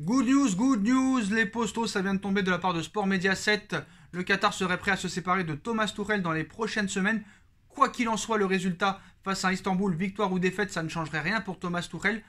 Good news, good news, les postos, ça vient de tomber de la part de Sport Media 7. Le Qatar serait prêt à se séparer de Thomas Tourel dans les prochaines semaines. Quoi qu'il en soit, le résultat face à Istanbul, victoire ou défaite, ça ne changerait rien pour Thomas Tourel.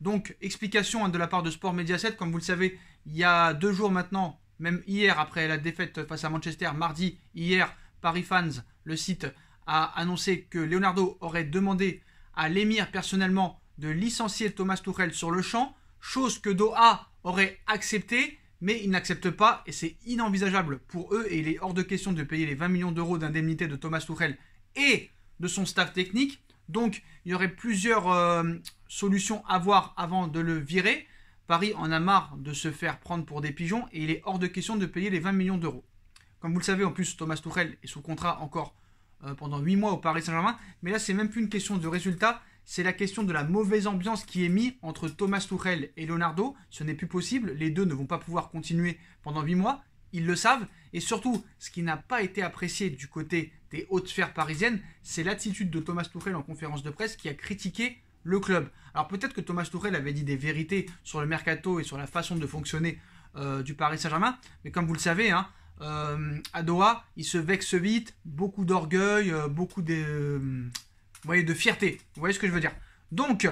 Donc, explication hein, de la part de Sport Media 7. Comme vous le savez, il y a deux jours maintenant, même hier, après la défaite face à Manchester, mardi, hier, Paris Fans, le site, a annoncé que Leonardo aurait demandé à l'émir personnellement de licencier Thomas Tourelle sur le champ, chose que Doha aurait accepté, mais il n'accepte pas et c'est inenvisageable pour eux et il est hors de question de payer les 20 millions d'euros d'indemnité de Thomas Tuchel et de son staff technique. Donc il y aurait plusieurs euh, solutions à voir avant de le virer. Paris en a marre de se faire prendre pour des pigeons et il est hors de question de payer les 20 millions d'euros. Comme vous le savez, en plus, Thomas Tuchel est sous contrat encore euh, pendant 8 mois au Paris Saint-Germain. Mais là, c'est même plus une question de résultat, c'est la question de la mauvaise ambiance qui est mise entre Thomas Tuchel et Leonardo. Ce n'est plus possible, les deux ne vont pas pouvoir continuer pendant 8 mois, ils le savent, et surtout, ce qui n'a pas été apprécié du côté des hautes sphères parisiennes, c'est l'attitude de Thomas Tuchel en conférence de presse qui a critiqué le club. Alors peut-être que Thomas Tuchel avait dit des vérités sur le mercato et sur la façon de fonctionner euh, du Paris Saint-Germain, mais comme vous le savez, hein, euh, à Doha, il se vexe vite, beaucoup d'orgueil, euh, beaucoup de, vous voyez, de fierté. Vous voyez ce que je veux dire Donc,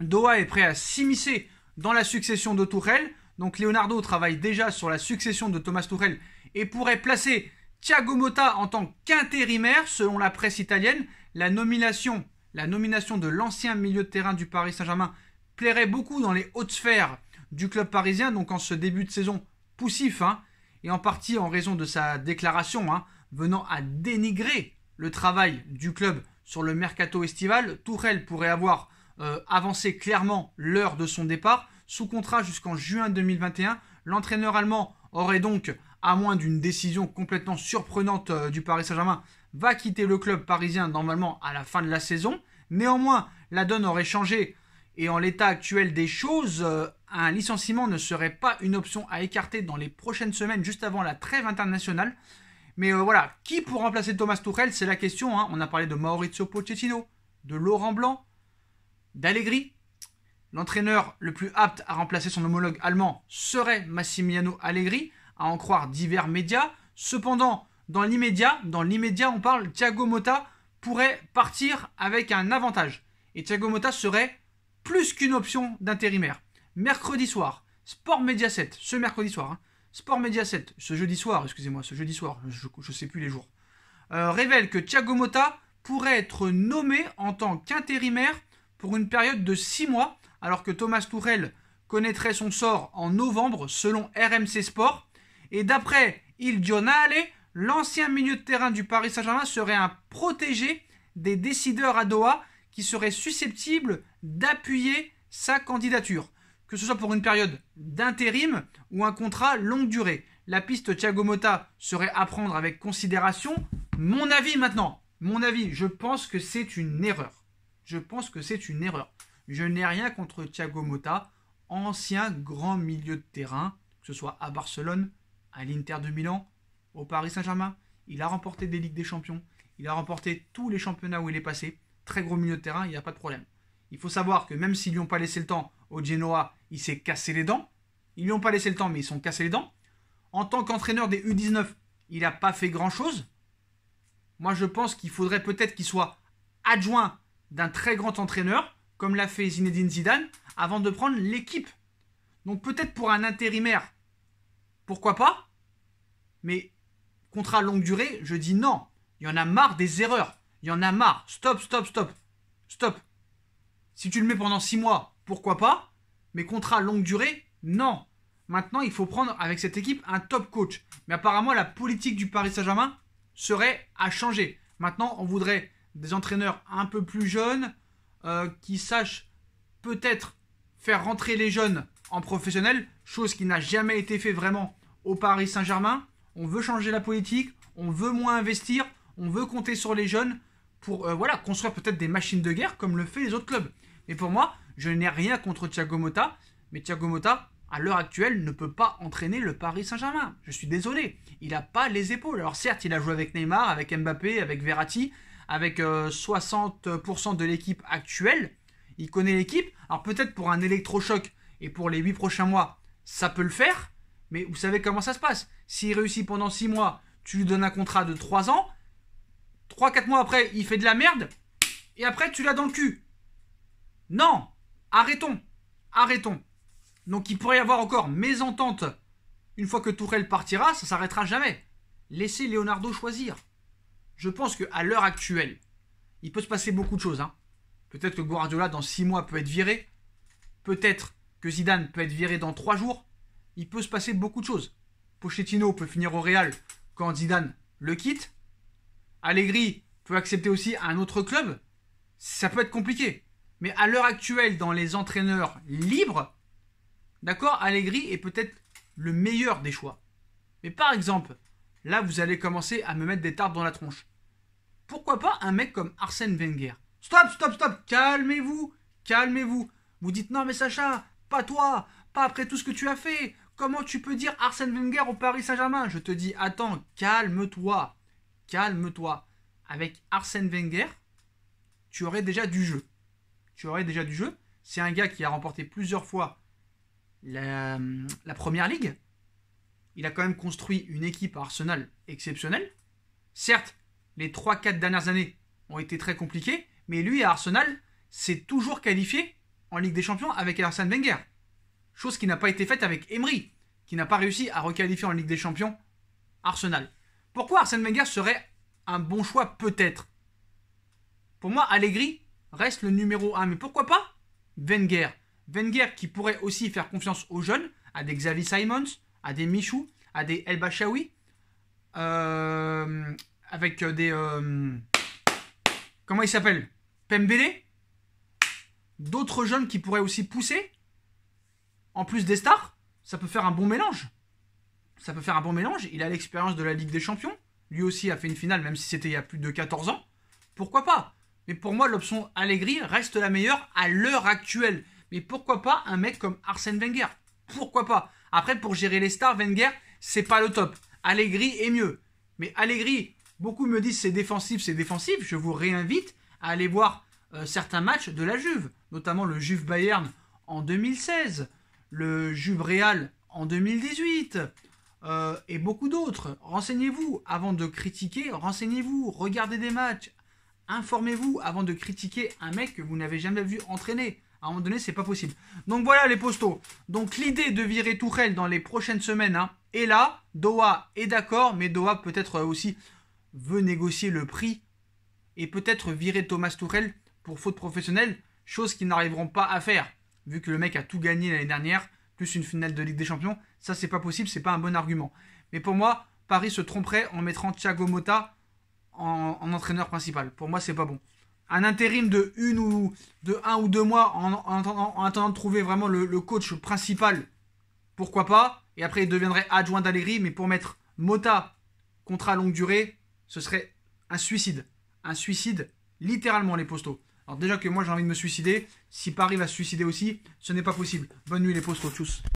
Doha est prêt à s'immiscer dans la succession de Tourelle. Donc, Leonardo travaille déjà sur la succession de Thomas Tourelle et pourrait placer Thiago Motta en tant qu'intérimaire, selon la presse italienne. La nomination, la nomination de l'ancien milieu de terrain du Paris Saint-Germain plairait beaucoup dans les hautes sphères du club parisien, donc en ce début de saison poussif, hein, et en partie en raison de sa déclaration hein, venant à dénigrer le travail du club sur le mercato estival, Tourelle pourrait avoir euh, avancé clairement l'heure de son départ. Sous contrat jusqu'en juin 2021, l'entraîneur allemand aurait donc, à moins d'une décision complètement surprenante euh, du Paris Saint-Germain, va quitter le club parisien normalement à la fin de la saison. Néanmoins, la donne aurait changé et en l'état actuel des choses, euh, un licenciement ne serait pas une option à écarter dans les prochaines semaines juste avant la trêve internationale. Mais euh, voilà, qui pour remplacer Thomas Tuchel C'est la question. Hein. On a parlé de Maurizio Pochettino, de Laurent Blanc, d'Allegri. L'entraîneur le plus apte à remplacer son homologue allemand serait Massimiliano Allegri, à en croire divers médias. Cependant, dans l'immédiat, dans l'immédiat, on parle Thiago Motta pourrait partir avec un avantage. Et Thiago Motta serait plus qu'une option d'intérimaire. Mercredi soir, Sport Media 7, ce mercredi soir, hein, Sport Media 7, ce jeudi soir, excusez-moi, ce jeudi soir, je ne sais plus les jours, euh, révèle que Thiago Motta pourrait être nommé en tant qu'intérimaire pour une période de 6 mois, alors que Thomas Tourel connaîtrait son sort en novembre selon RMC Sport. Et d'après Il Giornale, l'ancien milieu de terrain du Paris Saint-Germain serait un protégé des décideurs à Doha qui serait susceptible d'appuyer sa candidature que ce soit pour une période d'intérim ou un contrat longue durée. La piste Thiago Motta serait à prendre avec considération. Mon avis maintenant, mon avis, je pense que c'est une erreur. Je pense que c'est une erreur. Je n'ai rien contre Thiago Motta, ancien grand milieu de terrain, que ce soit à Barcelone, à l'Inter de Milan, au Paris Saint-Germain. Il a remporté des Ligues des Champions, il a remporté tous les championnats où il est passé. Très gros milieu de terrain, il n'y a pas de problème. Il faut savoir que même s'ils lui ont pas laissé le temps au Genoa il s'est cassé les dents. Ils lui ont pas laissé le temps, mais ils sont cassés les dents. En tant qu'entraîneur des U19, il n'a pas fait grand-chose. Moi, je pense qu'il faudrait peut-être qu'il soit adjoint d'un très grand entraîneur, comme l'a fait Zinedine Zidane, avant de prendre l'équipe. Donc peut-être pour un intérimaire, pourquoi pas Mais contrat longue durée, je dis non. Il y en a marre des erreurs. Il y en a marre. Stop, stop, stop. Stop. Si tu le mets pendant six mois, pourquoi pas mais contrat longue durée, non. Maintenant, il faut prendre avec cette équipe un top coach. Mais apparemment, la politique du Paris Saint-Germain serait à changer. Maintenant, on voudrait des entraîneurs un peu plus jeunes euh, qui sachent peut-être faire rentrer les jeunes en professionnel, chose qui n'a jamais été fait vraiment au Paris Saint-Germain. On veut changer la politique, on veut moins investir, on veut compter sur les jeunes pour euh, voilà construire peut-être des machines de guerre comme le fait les autres clubs. Et pour moi, je n'ai rien contre Thiago Motta, mais Thiago Motta, à l'heure actuelle, ne peut pas entraîner le Paris Saint-Germain. Je suis désolé, il n'a pas les épaules. Alors certes, il a joué avec Neymar, avec Mbappé, avec Verratti, avec 60% euh, de l'équipe actuelle. Il connaît l'équipe. Alors peut-être pour un électrochoc et pour les 8 prochains mois, ça peut le faire. Mais vous savez comment ça se passe. S'il réussit pendant 6 mois, tu lui donnes un contrat de 3 ans. 3-4 mois après, il fait de la merde. Et après, tu l'as dans le cul. Non Arrêtons, arrêtons. Donc il pourrait y avoir encore mésentente. Une fois que Tourelle partira, ça s'arrêtera jamais. Laissez Leonardo choisir. Je pense qu'à l'heure actuelle, il peut se passer beaucoup de choses. Hein. Peut-être que Guardiola dans 6 mois peut être viré. Peut-être que Zidane peut être viré dans 3 jours. Il peut se passer beaucoup de choses. Pochettino peut finir au Real quand Zidane le quitte. Allegri peut accepter aussi un autre club. Ça peut être compliqué. Mais à l'heure actuelle, dans les entraîneurs libres, d'accord, Allegri est peut-être le meilleur des choix. Mais par exemple, là, vous allez commencer à me mettre des tartes dans la tronche. Pourquoi pas un mec comme Arsène Wenger Stop, stop, stop, calmez-vous, calmez-vous. Vous dites non, mais Sacha, pas toi, pas après tout ce que tu as fait. Comment tu peux dire Arsène Wenger au Paris Saint-Germain Je te dis, attends, calme-toi, calme-toi. Avec Arsène Wenger, tu aurais déjà du jeu tu aurais déjà du jeu. C'est un gars qui a remporté plusieurs fois la, première ligue. Il a quand même construit une équipe à Arsenal exceptionnelle. Certes, les 3-4 dernières années ont été très compliquées, mais lui à Arsenal s'est toujours qualifié en Ligue des Champions avec Arsène Wenger. Chose qui n'a pas été faite avec Emery, qui n'a pas réussi à requalifier en Ligue des Champions Arsenal. Pourquoi Arsène Wenger serait un bon choix peut-être Pour moi, Allegri reste le numéro 1. Mais pourquoi pas Wenger Wenger qui pourrait aussi faire confiance aux jeunes, à des Xavi Simons, à des Michou, à des El Bachaoui, euh, avec des... Euh, comment il s'appelle Pembele D'autres jeunes qui pourraient aussi pousser, en plus des stars, ça peut faire un bon mélange. Ça peut faire un bon mélange. Il a l'expérience de la Ligue des Champions. Lui aussi a fait une finale, même si c'était il y a plus de 14 ans. Pourquoi pas mais pour moi, l'option Allegri reste la meilleure à l'heure actuelle. Mais pourquoi pas un mec comme Arsène Wenger Pourquoi pas Après, pour gérer les stars, Wenger, c'est pas le top. Allegri est mieux. Mais Allegri, beaucoup me disent c'est défensif, c'est défensif. Je vous réinvite à aller voir euh, certains matchs de la Juve, notamment le Juve Bayern en 2016, le Juve Real en 2018 euh, et beaucoup d'autres. Renseignez-vous avant de critiquer, renseignez-vous, regardez des matchs, informez-vous avant de critiquer un mec que vous n'avez jamais vu entraîner. À un moment donné, c'est pas possible. Donc voilà les postaux. Donc l'idée de virer Tourelle dans les prochaines semaines hein, est là. Doha est d'accord, mais Doha peut-être aussi veut négocier le prix et peut-être virer Thomas Tourelle pour faute professionnelle, chose qu'ils n'arriveront pas à faire, vu que le mec a tout gagné l'année dernière, plus une finale de Ligue des Champions. Ça, c'est pas possible, c'est pas un bon argument. Mais pour moi, Paris se tromperait en mettant Thiago Motta en, entraîneur principal. Pour moi, c'est pas bon. Un intérim de une ou de un ou deux mois en, en, attendant de trouver vraiment le, coach principal, pourquoi pas. Et après, il deviendrait adjoint d'Allegri. Mais pour mettre Mota contrat longue durée, ce serait un suicide. Un suicide, littéralement, les postaux. Alors déjà que moi j'ai envie de me suicider, si Paris va se suicider aussi, ce n'est pas possible. Bonne nuit les postaux tous.